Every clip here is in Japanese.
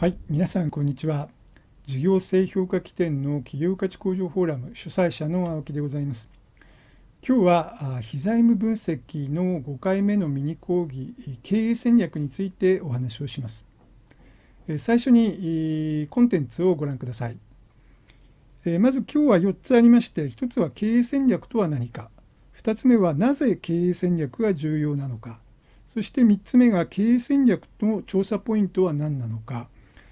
はい皆さんこんにちは事業性評価起点の企業価値向上フォーラム主催者の青木でございます今日は非財務分析の5回目のミニ講義経営戦略についてお話をします最初にコンテンツをご覧くださいまず今日は4つありまして1つは経営戦略とは何か2つ目はなぜ経営戦略が重要なのかそして3つ目が経営戦略の調査ポイントは何なのか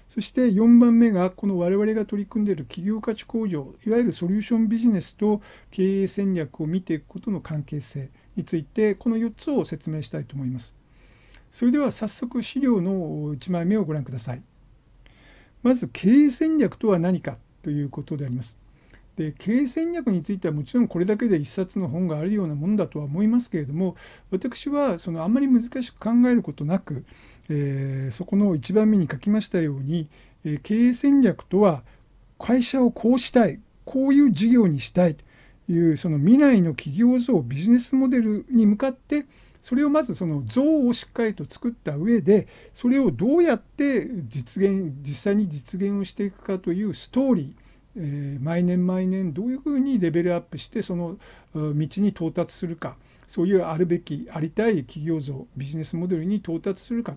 そして4番目がこの我々が取り組んでいる企業価値向上いわゆるソリューションビジネスと経営戦略を見ていくことの関係性についてこの4つを説明したいと思います。それでは早速資料の1枚目をご覧ください。まず経営戦略とは何かということであります。で経営戦略についてはもちろんこれだけで1冊の本があるようなものだとは思いますけれども私はそのあんまり難しく考えることなく、えー、そこの1番目に書きましたように、えー、経営戦略とは会社をこうしたいこういう事業にしたいというその未来の企業像ビジネスモデルに向かってそれをまずその像をしっかりと作った上でそれをどうやって実現実際に実現をしていくかというストーリーえー、毎年毎年どういうふうにレベルアップしてその道に到達するかそういうあるべきありたい企業像ビジネスモデルに到達するか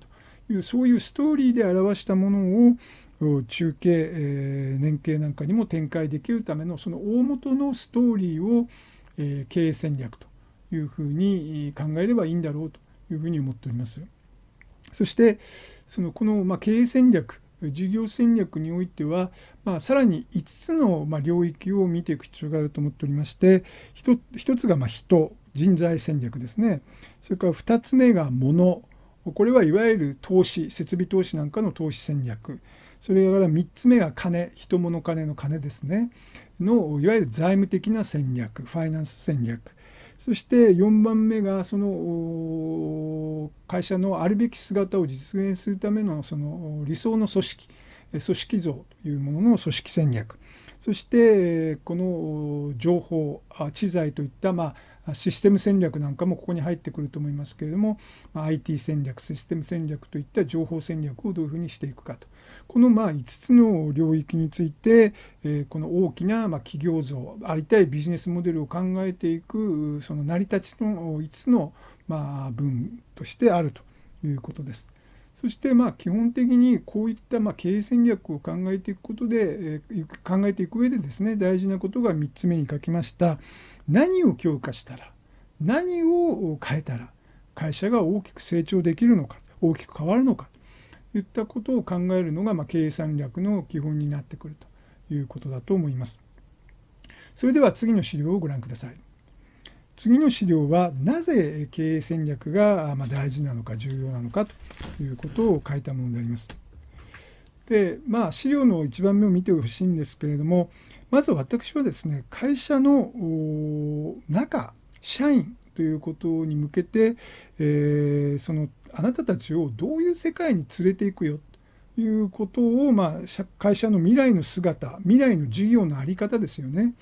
というそういうストーリーで表したものを中継、えー、年経なんかにも展開できるためのその大元のストーリーを、えー、経営戦略というふうに考えればいいんだろうというふうに思っております。そしてそのこの、まあ、経営戦略事業戦略においては、まあ、さらに5つの領域を見ていく必要があると思っておりまして 1, 1つがま人人材戦略ですねそれから2つ目が物これはいわゆる投資設備投資なんかの投資戦略それから3つ目が金人物金の金ですねのいわゆる財務的な戦略ファイナンス戦略そして4番目がその会社のあるべき姿を実現するためのその理想の組織組織像というものの組織戦略そしてこの情報知財といったまあシステム戦略なんかもここに入ってくると思いますけれども、ま IT 戦略システム戦略といった情報戦略をどういうふうにしていくかとこのまあ5つの領域について、えこの大きなま企業像ありたいビジネスモデルを考えていくその成り立ちの5つのまあ文としてあるということです。そしてまあ基本的にこういったま経営戦略を考えていくことで、え考えていく上でですね大事なことが3つ目に書きました何を強化したら何を変えたら会社が大きく成長できるのか大きく変わるのかといったことを考えるのがま経営戦略の基本になってくるということだと思います。それでは次の資料をご覧ください。次の資料はなぜ経営戦略が大事なのか重要なのかということを書いたものであります。でまあ資料の1番目を見てほしいんですけれどもまず私はですね会社の中社員ということに向けて、えー、そのあなたたちをどういう世界に連れていくよということを、まあ、会社の未来の姿未来の事業の在り方ですよね。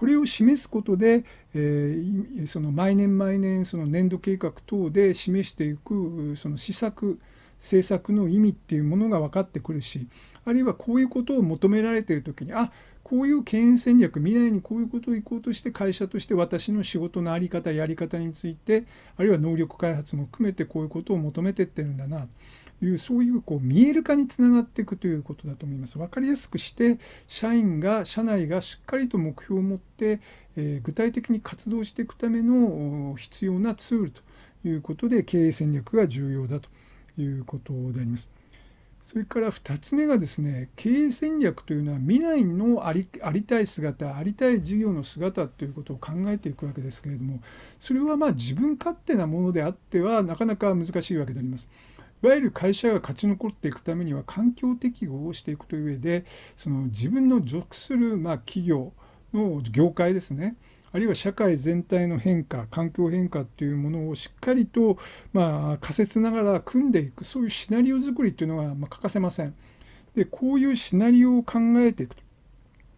これを示すことで、えー、その毎年毎年その年度計画等で示していくその施策政策の意味っていうものが分かってくるしあるいはこういうことを求められている時にあこういう経営戦略未来にこういうことをいこうとして会社として私の仕事の在り方やり方についてあるいは能力開発も含めてこういうことを求めてってるんだないうそういうこう見える化につながっていくということだと思います。分かりやすくして社員が社内がしっかりと目標を持って、えー、具体的に活動していくための必要なツールということで経営戦略が重要だということであります。それから2つ目がですね経営戦略というのは未来のありたい姿ありたい事業の姿ということを考えていくわけですけれどもそれはまあ自分勝手なものであってはなかなか難しいわけであります。いわゆる会社が勝ち残っていくためには環境適合をしていくという上でその自分の属するま企業の業界ですねあるいは社会全体の変化環境変化っていうものをしっかりと、まあ、仮説ながら組んでいくそういうシナリオ作りというのは、ま欠かせません。でこういうシナリオを考えていく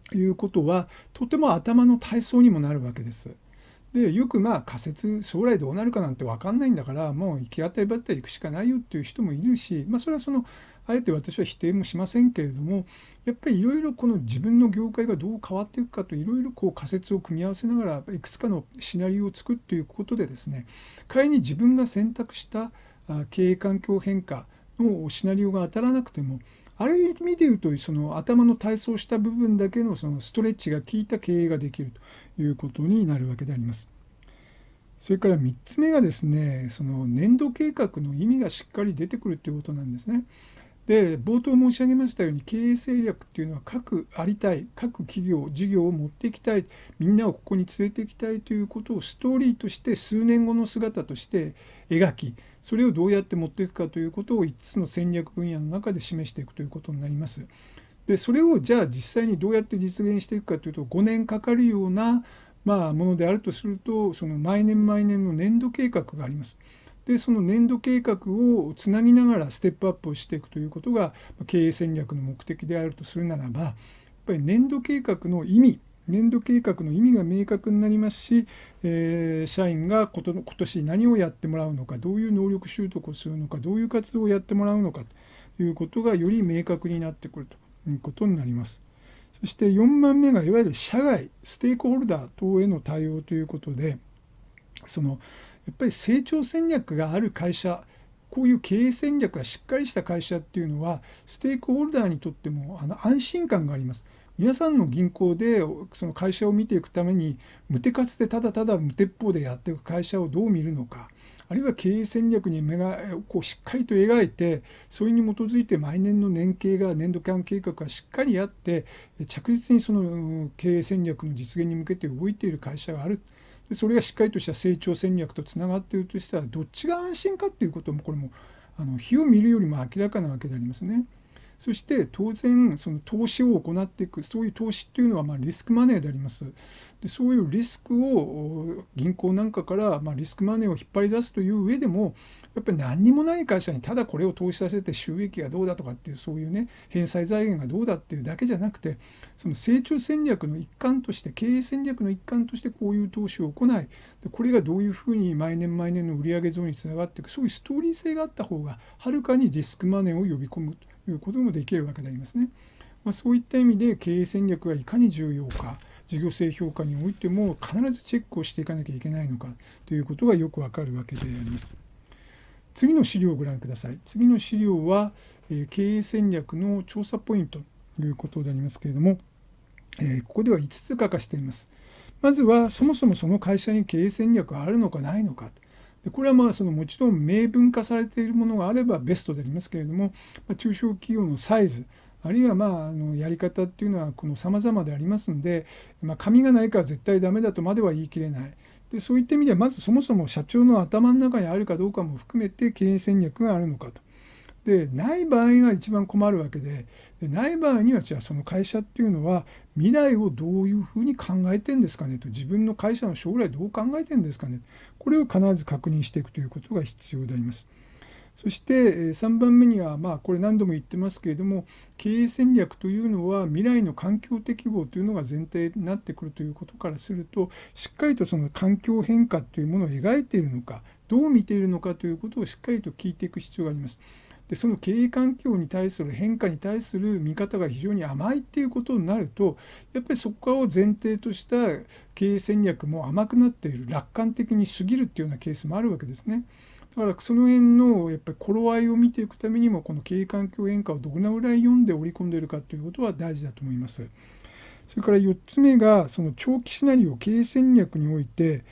ということはとても頭の体操にもなるわけです。でよくまあ仮説将来どうなるかなんて分かんないんだからもう行き当たりばったり行くしかないよっていう人もいるし、まあ、それはそのあえて私は否定もしませんけれどもやっぱりいろいろこの自分の業界がどう変わっていくかといろいろこう仮説を組み合わせながらいくつかのシナリオを作っていくことでですね仮に自分が選択した経営環境変化のシナリオが当たらなくてもある意味で言うとその頭の体操した部分だけのそのストレッチが効いた経営ができるということになるわけであります。それから3つ目がですねその年度計画の意味がしっかり出てくるということなんですね。で冒頭申し上げましたように経営戦略っていうのは各ありたい各企業事業を持っていきたいみんなをここに連れていきたいということをストーリーとして数年後の姿として描きそれをどうやって持っていくかということを5つの戦略分野の中で示していくということになります。でそれをじゃあ実際にどうやって実現していくかというと5年かかるようなまあものであるとするとその毎年毎年の年度計画があります。でその年度計画をつなぎながらステップアップをしていくということが経営戦略の目的であるとするならばやっぱり年度計画の意味年度計画の意味が明確になりますし、えー、社員がこと今年何をやってもらうのかどういう能力習得をするのかどういう活動をやってもらうのかということがより明確になってくるということになります。そして4番目がいわゆる社外ステークホルダー等への対応ということでそのやっぱり成長戦略がある会社こういう経営戦略がしっかりした会社っていうのはステークホルダーにとってもあの安心感があります。皆さんの銀行でその会社を見ていくために無手活でただただ無鉄砲でやっていく会社をどう見るのかあるいは経営戦略に目がこうしっかりと描いてそれに基づいて毎年の年計が年度間計画がしっかりあって着実にその経営戦略の実現に向けて動いている会社があるでそれがしっかりとした成長戦略とつながっているとしたらどっちが安心かっていうこともこれもあの日を見るよりも明らかなわけでありますね。そして当然その投資を行っていくそういう投資っていうのはまリスクマネーでありますでそういうリスクを銀行なんかからまリスクマネーを引っ張り出すという上でもやっぱり何にもない会社にただこれを投資させて収益がどうだとかっていうそういうね返済財源がどうだっていうだけじゃなくてその成長戦略の一環として経営戦略の一環としてこういう投資を行いでこれがどういうふうに毎年毎年の売上増につながっていくそういうストーリー性があった方がはるかにリスクマネーを呼び込むと。いうこともできるわけでありますね。まあ、そういった意味で経営戦略がいかに重要か事業性評価においても必ずチェックをしていかなきゃいけないのかということがよくわかるわけであります。次の資料をご覧ください。次の資料は、え経営戦略の調査ポイントということでありますけれども、えここでは5つ書かせています。まずはそもそもその会社に経営戦略があるのかないのかでこれはまあそのもちろん明文化されているものがあればベストでありますけれども、まあ、中小企業のサイズあるいはまああのやり方っていうのはこの様々でありますんで、まあ、紙がないから絶対ダメだとまでは言い切れない。でそういった意味ではまずそもそも社長の頭の中にあるかどうかも含めて経営戦略があるのかと。でない場合が一番困るわけででない場合にはじゃあその会社っていうのは未来をどういうふうに考えてんですかねと自分の会社の将来どう考えてんですかねこれを必ず確認していくということが必要であります。そして3番目には、まあ、これ何度も言ってますけれども経営戦略というのは未来の環境適合というのが前提になってくるということからするとしっかりとその環境変化というものを描いているのかどう見ているのかということをしっかりと聞いていく必要があります。でその経営環境に対する変化に対する見方が非常に甘いっていうことになるとやっぱりそこを前提とした経営戦略も甘くなっている楽観的に過ぎるっていうようなケースもあるわけですね。だからその辺のやっぱり頃合いを見ていくためにもこの経営環境変化をどのぐらい読んで織り込んでいるかということは大事だと思います。それから4つ目がその長期シナリオ経営戦略において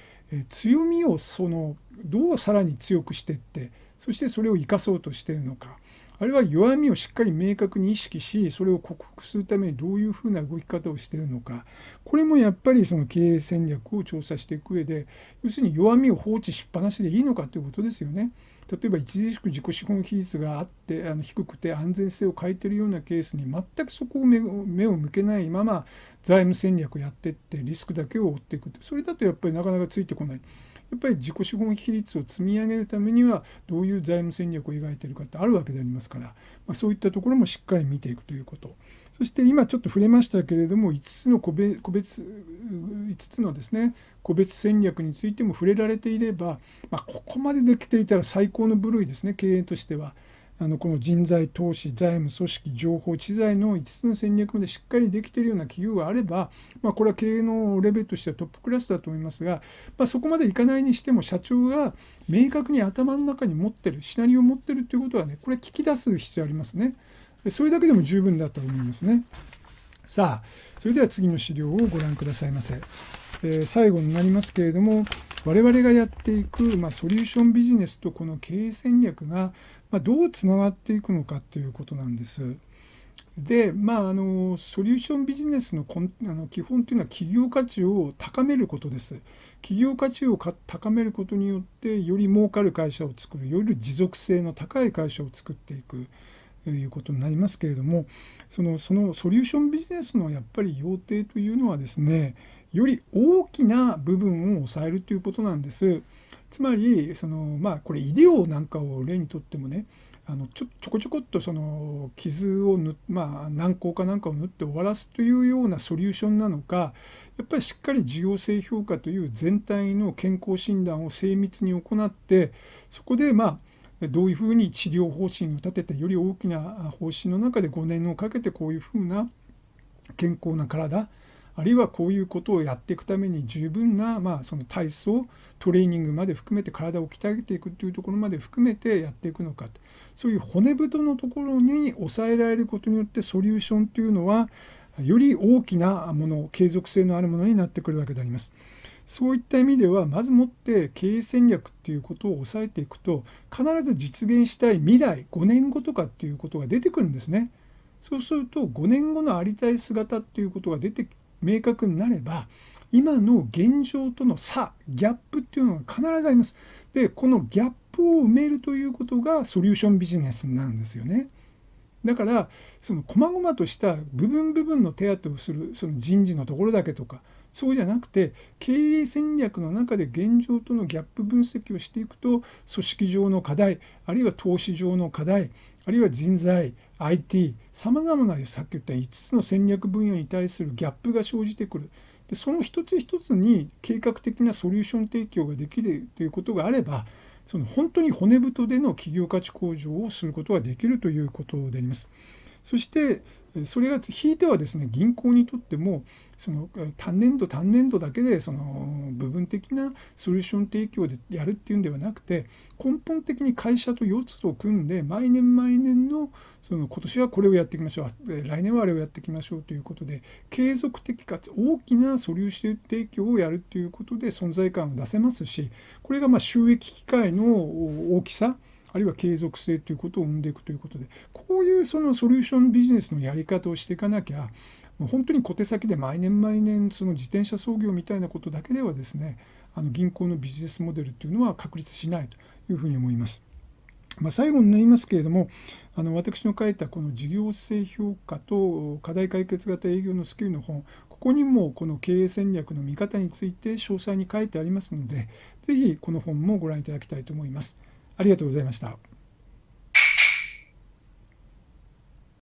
強みをそのどうさらに強くしていってそしてそれを生かそうとしているのかあるいは弱みをしっかり明確に意識しそれを克服するためにどういうふうな動き方をしているのかこれもやっぱりその経営戦略を調査していく上で要するに弱みを放置しっぱなしでいいのかということですよね。例えば著しく自己資本比率があってあの低くて安全性を欠いているようなケースに全くそこを目を向けないまま財務戦略をやっていってリスクだけを負っていくそれだとやっぱりなかなかついてこない。やっぱり自己資本比率を積み上げるためにはどういう財務戦略を描いているかってあるわけでありますから、まあ、そういったところもしっかり見ていくということそして今ちょっと触れましたけれども5つの個別5つのですね個別戦略についても触れられていれば、まあ、ここまでできていたら最高の部類ですね経営としては。あのこの人材投資財務組織情報知財の5つの戦略までしっかりできているような企業があれば、まあ、これは経営のレベルとしてはトップクラスだと思いますが、まあ、そこまでいかないにしても社長が明確に頭の中に持ってるシナリオを持ってるということはねこれ聞き出す必要ありますねそれだけでも十分だと思いますねさあそれでは次の資料をご覧くださいませ、えー、最後になりますけれども我々がやっていく、まあ、ソリューションビジネスとこの経営戦略が、まあ、どうつながっていくのかということなんです。でまあ、あのソリューションビジネスのこんあの基本というのは企業価値を高めることです。企業価値を高めることによってより儲かる会社を作るより持続性の高い会社を作っていくいうことになりますけれどもそのそのソリューションビジネスのやっぱり要諦というのはですねより大きな部分を抑えるということなんです。つまりそのまあこれ医療なんかを例にとってもねあのちょちょこちょこっとその傷をぬ、まあ、軟膏かなんかを塗って終わらすというようなソリューションなのかやっぱりしっかり事業性評価という全体の健康診断を精密に行ってそこでまあどういうふうに治療方針を立ててより大きな方針の中で5年をかけてこういうふうな健康な体あるいはこういうことをやっていくために十分な、まあ、その体操トレーニングまで含めて体を鍛えていくというところまで含めてやっていくのかそういう骨太のところに抑えられることによってソリューションというのはより大きなもの継続性のあるものになってくるわけであります。そういった意味ではまずもって経営戦略っていうことを抑えていくと必ず実現したい未来5年後とかっていうことが出てくるんですね。そうすると5年後のありたい姿っていうことが出て明確になれば今の現状との差ギャップっていうのが必ずあります。でこのギャップを埋めるということがソリューションビジネスなんですよね。だからその細々とした部分部分の手当をするその人事のところだけとかそうじゃなくて経営戦略の中で現状とのギャップ分析をしていくと組織上の課題あるいは投資上の課題あるいは人材 IT さまざまなさっき言った5つの戦略分野に対するギャップが生じてくるでその一つ一つに計画的なソリューション提供ができるということがあればその本当に骨太での企業価値向上をすることができるということであります。そしてそれが引いてはですね銀行にとってもその単年度単年度だけでその部分的なソリューション提供でやるっていうんではなくて根本的に会社と4つと組んで毎年毎年のその今年はこれをやっていきましょう来年はあれをやっていきましょうということで継続的かつ大きなソリューション提供をやるということで存在感を出せますしこれがま収益機会の大きさあるいは継続性ということを生んでいくということでこういうそのソリューションビジネスのやり方をしていかなきゃもう本当に小手先で毎年毎年その自転車操業みたいなことだけではですねあの銀行のビジネスモデルというのは確立しないというふうに思います。まあ、最後になりますけれどもあの私の書いたこの事業性評価と課題解決型営業のスキルの本ここにもこの経営戦略の見方について詳細に書いてありますので是非この本もご覧いただきたいと思います。ありがとうございました。